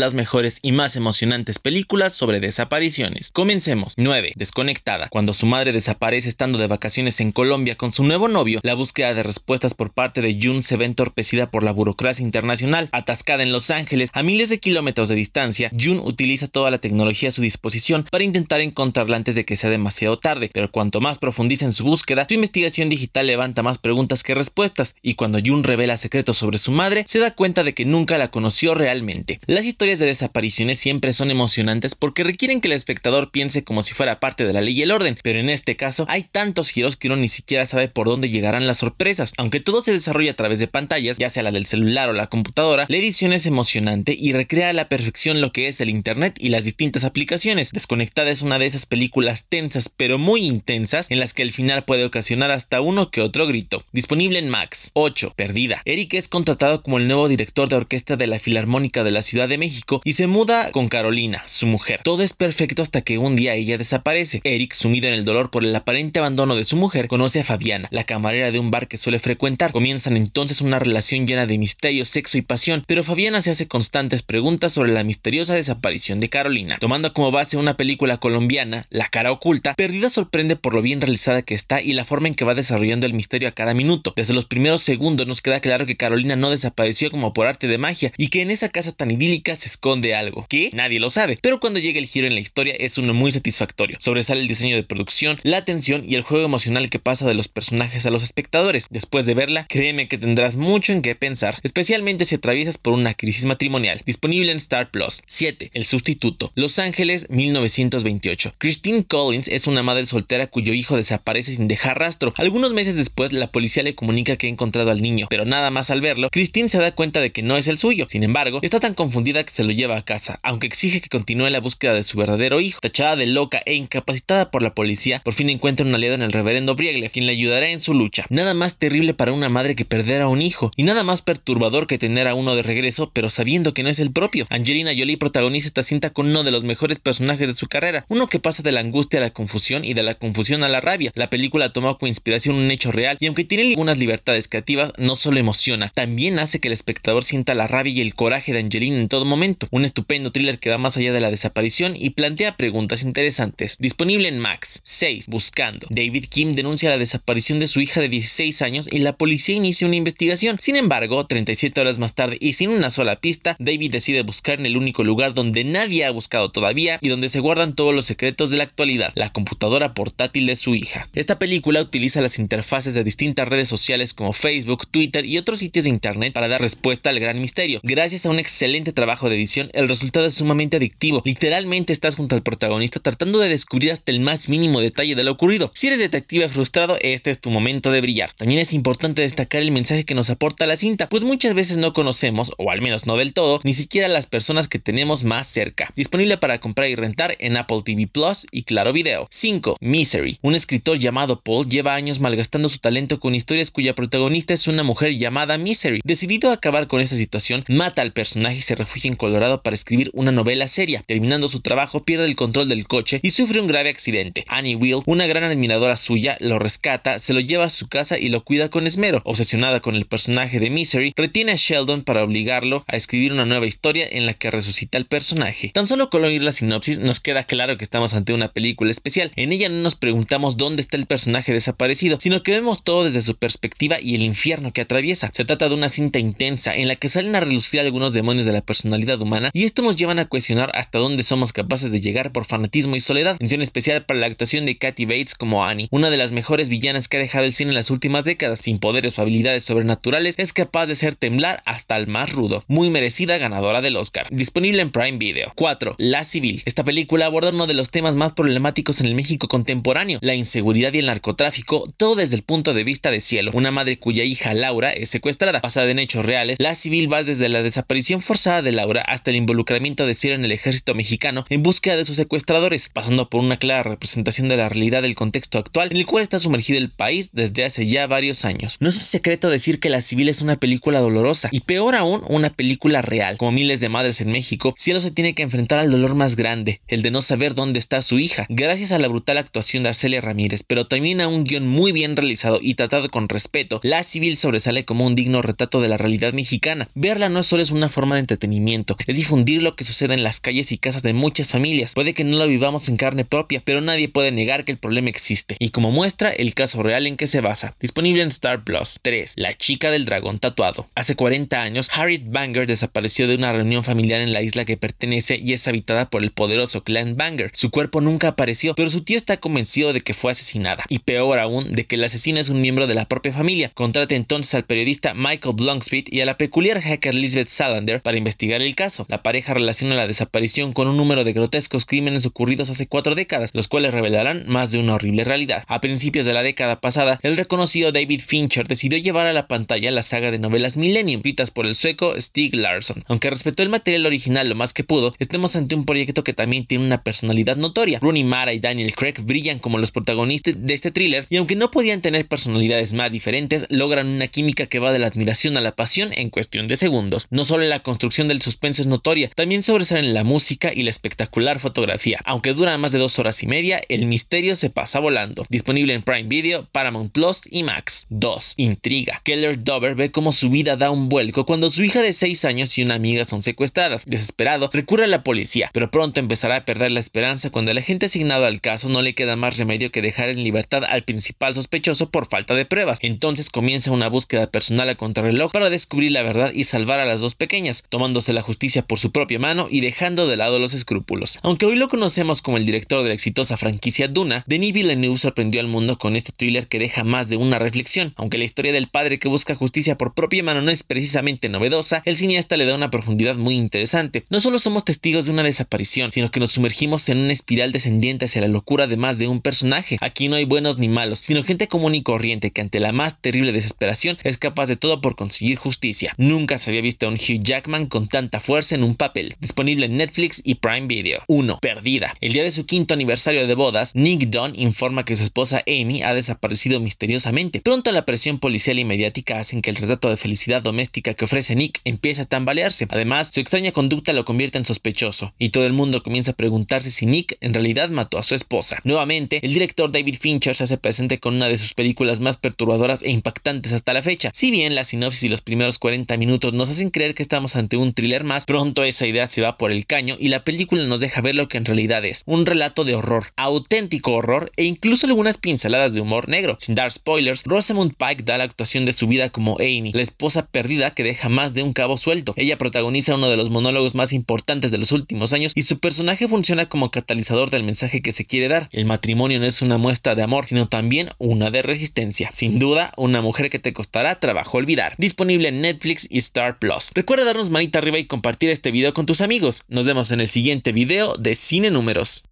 las mejores y más emocionantes películas sobre desapariciones. Comencemos. 9. Desconectada. Cuando su madre desaparece estando de vacaciones en Colombia con su nuevo novio, la búsqueda de respuestas por parte de June se ve entorpecida por la burocracia internacional. Atascada en Los Ángeles, a miles de kilómetros de distancia, Jun utiliza toda la tecnología a su disposición para intentar encontrarla antes de que sea demasiado tarde, pero cuanto más profundiza en su búsqueda, su investigación digital levanta más preguntas que respuestas, y cuando Jun revela secretos sobre su madre, se da cuenta de que nunca la conoció realmente. Las historias de desapariciones siempre son emocionantes porque requieren que el espectador piense como si fuera parte de la ley y el orden, pero en este caso hay tantos giros que uno ni siquiera sabe por dónde llegarán las sorpresas. Aunque todo se desarrolla a través de pantallas, ya sea la del celular o la computadora, la edición es emocionante y recrea a la perfección lo que es el Internet y las distintas aplicaciones. Desconectada es una de esas películas tensas pero muy intensas en las que el final puede ocasionar hasta uno que otro grito. Disponible en Max. 8. Perdida. Eric es contratado como el nuevo director de orquesta de la Filarmónica de la Ciudad de México y se muda con Carolina, su mujer. Todo es perfecto hasta que un día ella desaparece. Eric, sumido en el dolor por el aparente abandono de su mujer, conoce a Fabiana, la camarera de un bar que suele frecuentar. Comienzan entonces una relación llena de misterio, sexo y pasión, pero Fabiana se hace constantes preguntas sobre la misteriosa desaparición de Carolina. Tomando como base una película colombiana, La cara oculta, Perdida sorprende por lo bien realizada que está y la forma en que va desarrollando el misterio a cada minuto. Desde los primeros segundos nos queda claro que Carolina no desapareció como por arte de magia y que en esa casa tan idílica se esconde algo, que nadie lo sabe, pero cuando llega el giro en la historia es uno muy satisfactorio. Sobresale el diseño de producción, la atención y el juego emocional que pasa de los personajes a los espectadores. Después de verla, créeme que tendrás mucho en qué pensar, especialmente si atraviesas por una crisis matrimonial. Disponible en Star Plus. 7. El sustituto. Los Ángeles, 1928. Christine Collins es una madre soltera cuyo hijo desaparece sin dejar rastro. Algunos meses después, la policía le comunica que ha encontrado al niño, pero nada más al verlo, Christine se da cuenta de que no es el suyo. Sin embargo, está tan confundida que se lo lleva a casa, aunque exige que continúe la búsqueda de su verdadero hijo. Tachada de loca e incapacitada por la policía, por fin encuentra un aliado en el reverendo Briegle, quien le ayudará en su lucha. Nada más terrible para una madre que perder a un hijo, y nada más perturbador que tener a uno de regreso, pero sabiendo que no es el propio. Angelina Jolie protagoniza esta cinta con uno de los mejores personajes de su carrera, uno que pasa de la angustia a la confusión y de la confusión a la rabia. La película toma como inspiración un hecho real, y aunque tiene algunas libertades creativas, no solo emociona, también hace que el espectador sienta la rabia y el coraje de Angelina en todo momento un estupendo thriller que va más allá de la desaparición y plantea preguntas interesantes. Disponible en Max. 6. Buscando. David Kim denuncia la desaparición de su hija de 16 años y la policía inicia una investigación. Sin embargo, 37 horas más tarde y sin una sola pista, David decide buscar en el único lugar donde nadie ha buscado todavía y donde se guardan todos los secretos de la actualidad, la computadora portátil de su hija. Esta película utiliza las interfaces de distintas redes sociales como Facebook, Twitter y otros sitios de internet para dar respuesta al gran misterio, gracias a un excelente trabajo de edición, el resultado es sumamente adictivo. Literalmente estás junto al protagonista tratando de descubrir hasta el más mínimo detalle de lo ocurrido. Si eres detective frustrado, este es tu momento de brillar. También es importante destacar el mensaje que nos aporta la cinta, pues muchas veces no conocemos, o al menos no del todo, ni siquiera las personas que tenemos más cerca. Disponible para comprar y rentar en Apple TV Plus y Claro Video. 5. Misery. Un escritor llamado Paul lleva años malgastando su talento con historias cuya protagonista es una mujer llamada Misery. Decidido a acabar con esta situación, mata al personaje y se refugia en Colorado para escribir una novela seria. Terminando su trabajo, pierde el control del coche y sufre un grave accidente. Annie Will, una gran admiradora suya, lo rescata, se lo lleva a su casa y lo cuida con esmero. Obsesionada con el personaje de Misery, retiene a Sheldon para obligarlo a escribir una nueva historia en la que resucita al personaje. Tan solo con oír la sinopsis nos queda claro que estamos ante una película especial. En ella no nos preguntamos dónde está el personaje desaparecido, sino que vemos todo desde su perspectiva y el infierno que atraviesa. Se trata de una cinta intensa en la que salen a relucir algunos demonios de la personalidad humana y esto nos lleva a cuestionar hasta dónde somos capaces de llegar por fanatismo y soledad. Mención especial para la actuación de Kathy Bates como Annie, una de las mejores villanas que ha dejado el cine en las últimas décadas, sin poderes o habilidades sobrenaturales, es capaz de hacer temblar hasta el más rudo. Muy merecida ganadora del Oscar. Disponible en Prime Video. 4. La Civil. Esta película aborda uno de los temas más problemáticos en el México contemporáneo, la inseguridad y el narcotráfico, todo desde el punto de vista de Cielo, una madre cuya hija Laura es secuestrada. Basada en hechos reales, La Civil va desde la desaparición forzada de Laura hasta el involucramiento de Cielo en el ejército mexicano en búsqueda de sus secuestradores, pasando por una clara representación de la realidad del contexto actual en el cual está sumergido el país desde hace ya varios años. No es un secreto decir que La Civil es una película dolorosa y peor aún una película real. Como miles de madres en México, Cielo se tiene que enfrentar al dolor más grande, el de no saber dónde está su hija, gracias a la brutal actuación de Arcelia Ramírez, pero también a un guión muy bien realizado y tratado con respeto, La Civil sobresale como un digno retrato de la realidad mexicana. Verla no solo es una forma de entretenimiento, es difundir lo que sucede en las calles y casas de muchas familias. Puede que no lo vivamos en carne propia, pero nadie puede negar que el problema existe. Y como muestra, el caso real en que se basa. Disponible en Star Plus. 3. La chica del dragón tatuado. Hace 40 años, Harriet Banger desapareció de una reunión familiar en la isla que pertenece y es habitada por el poderoso clan Banger. Su cuerpo nunca apareció, pero su tío está convencido de que fue asesinada. Y peor aún, de que el asesino es un miembro de la propia familia. Contrate entonces al periodista Michael Blongspeed y a la peculiar hacker Lisbeth Salander para investigar el caso. La pareja relaciona la desaparición con un número de grotescos crímenes ocurridos hace cuatro décadas, los cuales revelarán más de una horrible realidad. A principios de la década pasada, el reconocido David Fincher decidió llevar a la pantalla la saga de novelas Millennium, escritas por el sueco Stieg Larsson. Aunque respetó el material original lo más que pudo, estemos ante un proyecto que también tiene una personalidad notoria. Rooney Mara y Daniel Craig brillan como los protagonistas de este thriller y aunque no podían tener personalidades más diferentes, logran una química que va de la admiración a la pasión en cuestión de segundos. No solo la construcción del suspense es notoria. También sobresalen la música y la espectacular fotografía. Aunque dura más de dos horas y media, el misterio se pasa volando. Disponible en Prime Video, Paramount Plus y Max. 2. Intriga. Keller Dover ve cómo su vida da un vuelco cuando su hija de 6 años y una amiga son secuestradas. Desesperado, recurre a la policía, pero pronto empezará a perder la esperanza cuando el agente asignado al caso no le queda más remedio que dejar en libertad al principal sospechoso por falta de pruebas. Entonces comienza una búsqueda personal a contrarreloj para descubrir la verdad y salvar a las dos pequeñas, tomándose la justicia justicia por su propia mano y dejando de lado los escrúpulos. Aunque hoy lo conocemos como el director de la exitosa franquicia Duna, Denis Villeneuve sorprendió al mundo con este thriller que deja más de una reflexión. Aunque la historia del padre que busca justicia por propia mano no es precisamente novedosa, el cineasta le da una profundidad muy interesante. No solo somos testigos de una desaparición, sino que nos sumergimos en una espiral descendiente hacia la locura de más de un personaje. Aquí no hay buenos ni malos, sino gente común y corriente que ante la más terrible desesperación es capaz de todo por conseguir justicia. Nunca se había visto a un Hugh Jackman con tanta fuerza en un papel, disponible en Netflix y Prime Video. 1. Perdida. El día de su quinto aniversario de bodas, Nick Dunn informa que su esposa Amy ha desaparecido misteriosamente. Pronto la presión policial y mediática hacen que el retrato de felicidad doméstica que ofrece Nick empiece a tambalearse. Además, su extraña conducta lo convierte en sospechoso, y todo el mundo comienza a preguntarse si Nick en realidad mató a su esposa. Nuevamente, el director David Fincher se hace presente con una de sus películas más perturbadoras e impactantes hasta la fecha. Si bien la sinopsis y los primeros 40 minutos nos hacen creer que estamos ante un thriller pronto esa idea se va por el caño y la película nos deja ver lo que en realidad es, un relato de horror, auténtico horror e incluso algunas pinceladas de humor negro. Sin dar spoilers, Rosamund Pike da la actuación de su vida como Amy, la esposa perdida que deja más de un cabo suelto. Ella protagoniza uno de los monólogos más importantes de los últimos años y su personaje funciona como catalizador del mensaje que se quiere dar. El matrimonio no es una muestra de amor, sino también una de resistencia. Sin duda, una mujer que te costará trabajo olvidar. Disponible en Netflix y Star Plus. Recuerda darnos manita arriba y compartir compartir este video con tus amigos. Nos vemos en el siguiente video de Cine Números.